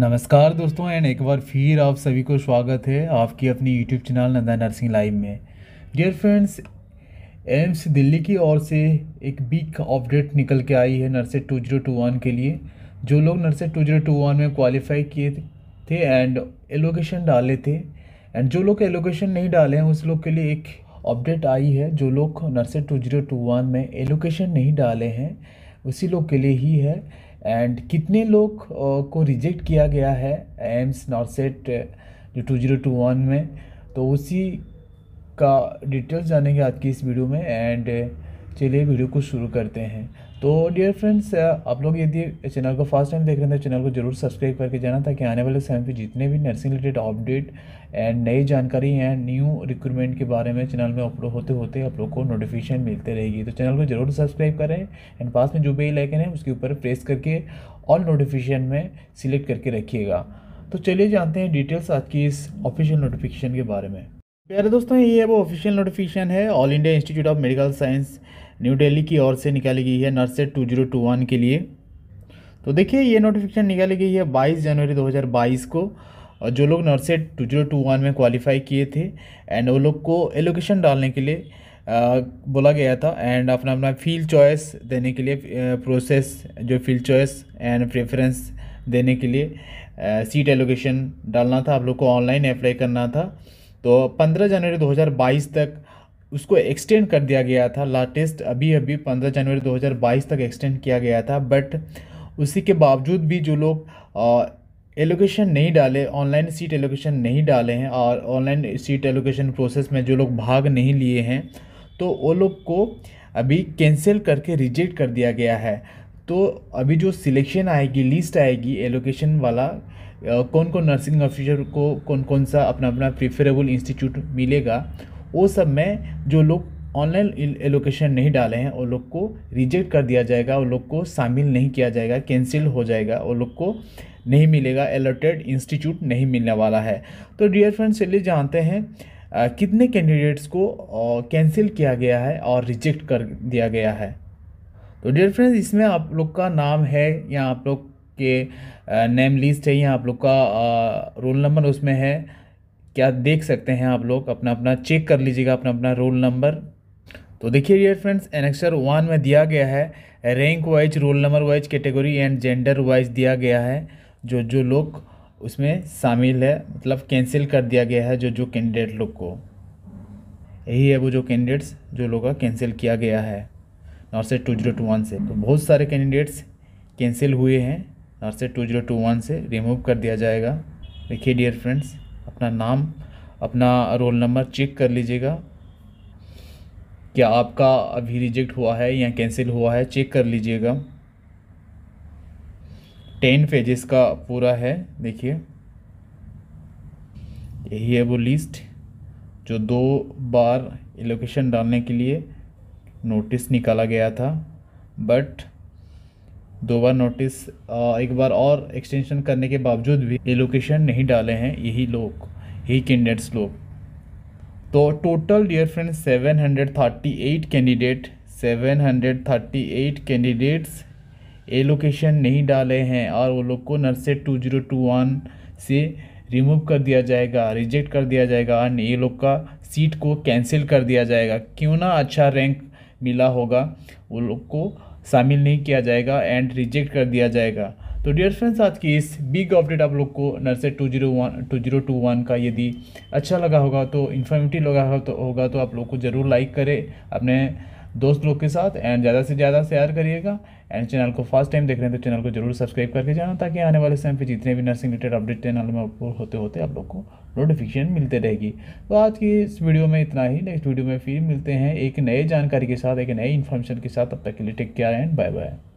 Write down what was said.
नमस्कार दोस्तों एंड एक बार फिर आप सभी को स्वागत है आपकी अपनी YouTube channel Nanda nursing live में डियर फ्रेंड्स एम्स दिल्ली की ओर से एक बिग अपडेट निकल के आई है नर्से टू जीरो टू वन के लिए जो लोग NORCET two zero two one में क्वालिफाई किए थे एंड एलोकेशन डाले थे एंड जो लोग एलोकेशन नहीं डाले हैं उस लोग के लिए एक अपडेट आई है जो लोग NORCET two zero two one में एलोकेशन नहीं डाले हैं उसी लोग के लिए ही है एंड कितने लोग को रिजेक्ट किया गया है एम्स नॉर्सेट जो टू जीरो टू वन में तो उसी का डिटेल्स जानेंगे आज की इस वीडियो में एंड चलिए वीडियो को शुरू करते हैं तो डियर फ्रेंड्स आप लोग यदि चैनल को फर्स्ट टाइम देख रहे हैं तो चैनल को जरूर सब्सक्राइब करके जाना ताकि आने वाले समय पे जितने भी नर्सिंग रिलेटेड अपडेट एंड नई जानकारी एंड न्यू रिक्रूटमेंट के बारे में चैनल में अपलोड होते होते आप लोग को नोटिफिकेशन मिलते रहेगी तो चैनल को जरूर सब्सक्राइब करें एंड पास में जो भी लाइकन है उसके ऊपर प्रेस करके ऑल नोटिफिकेशन में सिलेक्ट करके रखिएगा तो चलिए जानते हैं डिटेल्स आज की इस ऑफिशियल नोटिफिकेशन के बारे में प्यारे दोस्तों ये वो ऑफिशियल नोटिफिकेशन है All India Institute of Medical Science New Delhi की ओर से निकाली गई है नर्से टू जीरो टू वन के लिए तो देखिए ये नोटिफिकेशन निकाली गई है 22 जनवरी 2022 को और जो लोग NORCET two zero two one में क्वालिफाई किए थे एंड वो लोग को एलोकेशन डालने के लिए बोला गया था एंड अपना अपना फील्ड चॉइस देने के लिए प्रोसेस जो फील्ड चॉइस एंड प्रेफरेंस देने के लिए सीट एलोकेशन डालना था आप लोग को ऑनलाइन अप्लाई करना था तो 15 जनवरी 2022 तक उसको एक्सटेंड कर दिया गया था लाटेस्ट अभी अभी 15 जनवरी 2022 तक एक्सटेंड किया गया था बट उसी के बावजूद भी जो लोग एलोकेशन नहीं डाले ऑनलाइन सीट एलोकेशन नहीं डाले हैं और ऑनलाइन सीट एलोकेशन प्रोसेस में जो लोग भाग नहीं लिए हैं तो वो लोग को अभी कैंसिल करके रिजेक्ट कर दिया गया है तो अभी जो सिलेक्शन आएगी लिस्ट आएगी एलोकेशन वाला कौन कौन नर्सिंग ऑफिसर को कौन कौन सा अपना अपना प्रिफरेबल इंस्टीट्यूट मिलेगा वो सब में जो लोग ऑनलाइन एलोकेशन नहीं डाले हैं वो लोग को रिजेक्ट कर दिया जाएगा वो लोग को शामिल नहीं किया जाएगा कैंसिल हो जाएगा वो लोग को नहीं मिलेगा अलर्टेड इंस्टीट्यूट नहीं मिलने वाला है तो डियर फ्रेंड्स चलिए जानते हैं आ, कितने कैंडिडेट्स को कैंसिल किया गया है और रिजेक्ट कर दिया गया है तो डियर फ्रेंड्स इसमें आप लोग का नाम है या आप लोग के नेम लिस्ट है या आप लोग का रोल नंबर उसमें है क्या देख सकते हैं आप लोग अपना अपना चेक कर लीजिएगा अपना अपना रोल नंबर तो देखिए डियर फ्रेंड्स एनेक्सर वन में दिया गया है rank wise roll number wise category and gender wise दिया गया है जो जो लोग उसमें शामिल है मतलब कैंसिल कर दिया गया है जो जो कैंडिडेट लोग को यही है वो जो कैंडिडेट्स जो लोग का कैंसिल किया गया है NORCET two zero two one से तो बहुत सारे कैंडिडेट्स कैंसिल हुए हैं NORCET two zero two one से रिमूव कर दिया जाएगा देखिए डियर फ्रेंड्स अपना नाम अपना रोल नंबर चेक कर लीजिएगा क्या आपका अभी रिजेक्ट हुआ है या कैंसिल हुआ है चेक कर लीजिएगा टेन पेजेस का पूरा है देखिए यही है वो लिस्ट जो दो बार एलोकेशन डालने के लिए नोटिस निकाला गया था बट दो बार नोटिस एक बार और एक्सटेंशन करने के बावजूद भी ये लोकेशन नहीं डाले हैं यही लोग यही कैंडिडेट्स लोग तो total dear friends 738 candidate 738 candidates allocation नहीं डाले हैं और वो लोग को NORCET two zero two one से रिमूव कर दिया जाएगा रिजेक्ट कर दिया जाएगा एंड ये लोग का सीट को कैंसिल कर दिया जाएगा क्यों ना अच्छा रैंक मिला होगा वो लोग को शामिल नहीं किया जाएगा एंड रिजेक्ट कर दिया जाएगा तो डियर फ्रेंड्स आज की इस बिग अपडेट आप लोग को NORCET two zero one two zero two one का यदि अच्छा लगा होगा तो इन्फॉर्मेटिव लगा होगा तो होगा तो आप लोग को ज़रूर लाइक करें अपने दोस्त लोग के साथ एंड ज़्यादा से ज़्यादा शेयर करिएगा एंड चैनल को फर्स्ट टाइम देख रहे हैं तो चैनल को जरूर सब्सक्राइब करके जाना ताकि आने वाले समय पर जितने भी नर्सिंग रिलेटेड अपडेट चैनल में अपलोड होते होते आप लोग को नोटिफिकेशन मिलते रहेगी तो आज की इस वीडियो में इतना ही नेक्स्ट वीडियो में फिर मिलते हैं एक नए जानकारी के साथ एक नई इन्फॉर्मेशन के साथ अब तक के लिए take care and bye bye